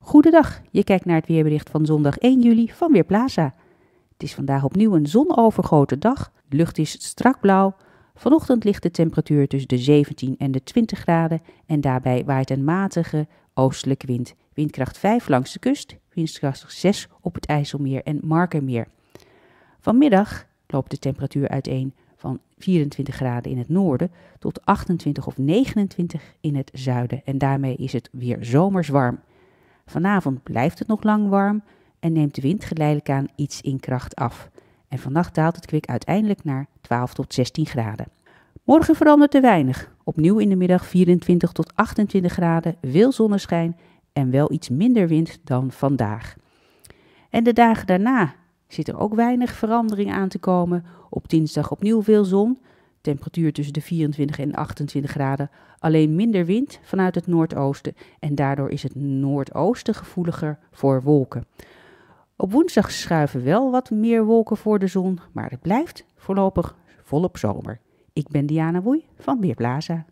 Goedendag, je kijkt naar het weerbericht van zondag 1 juli van Weerplaza. Het is vandaag opnieuw een zonovergoten dag, de lucht is strak blauw. Vanochtend ligt de temperatuur tussen de 17 en de 20 graden en daarbij waait een matige oostelijke wind. Windkracht 5 langs de kust, windkracht 6 op het IJsselmeer en Markermeer. Vanmiddag loopt de temperatuur uiteen van 24 graden in het noorden tot 28 of 29 in het zuiden en daarmee is het weer zomers warm. Vanavond blijft het nog lang warm en neemt de wind geleidelijk aan iets in kracht af. En vannacht daalt het kwik uiteindelijk naar 12 tot 16 graden. Morgen verandert er weinig. Opnieuw in de middag 24 tot 28 graden, veel zonneschijn en wel iets minder wind dan vandaag. En de dagen daarna zit er ook weinig verandering aan te komen. Op dinsdag opnieuw veel zon, temperatuur tussen de 24 en 28 graden, alleen minder wind vanuit het noordoosten en daardoor is het noordoosten gevoeliger voor wolken. Op woensdag schuiven wel wat meer wolken voor de zon, maar het blijft voorlopig volop zomer. Ik ben Diana Woei van Weerblaza.